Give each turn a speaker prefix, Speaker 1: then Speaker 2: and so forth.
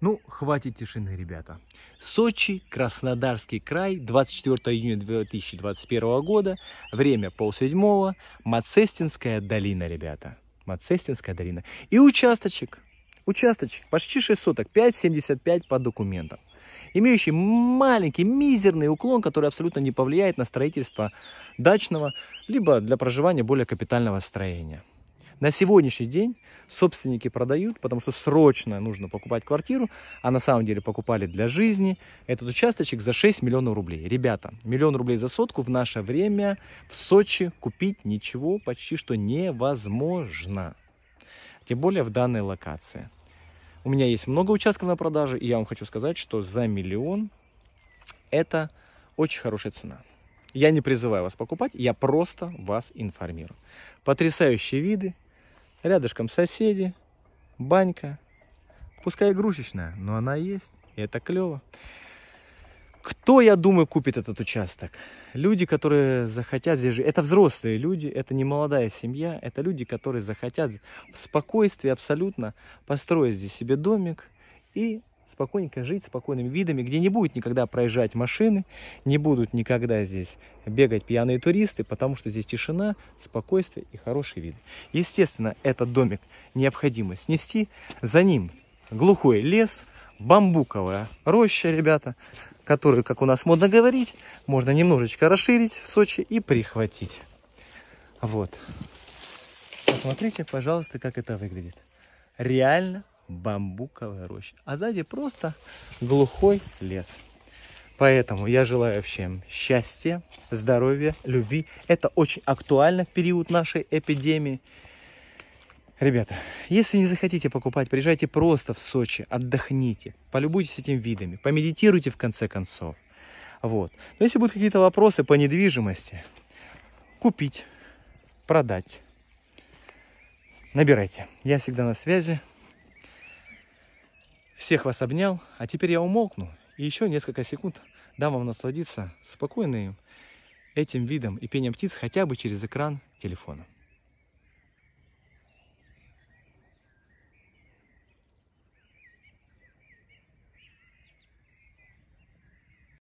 Speaker 1: Ну, хватит тишины, ребята. Сочи, Краснодарский край, 24 июня 2021 года, время полседьмого, Мацестинская долина, ребята. Мацестинская долина. И участочек, участочек, почти 6 соток, 5,75 по документам. Имеющий маленький, мизерный уклон, который абсолютно не повлияет на строительство дачного, либо для проживания более капитального строения. На сегодняшний день собственники продают, потому что срочно нужно покупать квартиру, а на самом деле покупали для жизни этот участочек за 6 миллионов рублей. Ребята, миллион рублей за сотку в наше время в Сочи купить ничего почти что невозможно. Тем более в данной локации. У меня есть много участков на продаже, и я вам хочу сказать, что за миллион это очень хорошая цена. Я не призываю вас покупать, я просто вас информирую. Потрясающие виды, Рядышком соседи, банька. Пускай игрушечная, но она есть, и это клево. Кто, я думаю, купит этот участок? Люди, которые захотят здесь жить. Это взрослые люди, это не молодая семья, это люди, которые захотят в спокойствии абсолютно построить здесь себе домик и спокойненько жить, спокойными видами, где не будет никогда проезжать машины, не будут никогда здесь бегать пьяные туристы, потому что здесь тишина, спокойствие и хорошие виды. Естественно, этот домик необходимо снести. За ним глухой лес, бамбуковая роща, ребята, которую, как у нас модно говорить, можно немножечко расширить в Сочи и прихватить. Вот. Посмотрите, пожалуйста, как это выглядит. Реально бамбуковая роща, а сзади просто глухой лес. Поэтому я желаю всем счастья, здоровья, любви. Это очень актуально в период нашей эпидемии. Ребята, если не захотите покупать, приезжайте просто в Сочи, отдохните, полюбуйтесь этими видами, помедитируйте в конце концов. Вот. Но если будут какие-то вопросы по недвижимости, купить, продать, набирайте. Я всегда на связи. Всех вас обнял, а теперь я умолкну и еще несколько секунд дам вам насладиться спокойным этим видом и пением птиц хотя бы через экран телефона.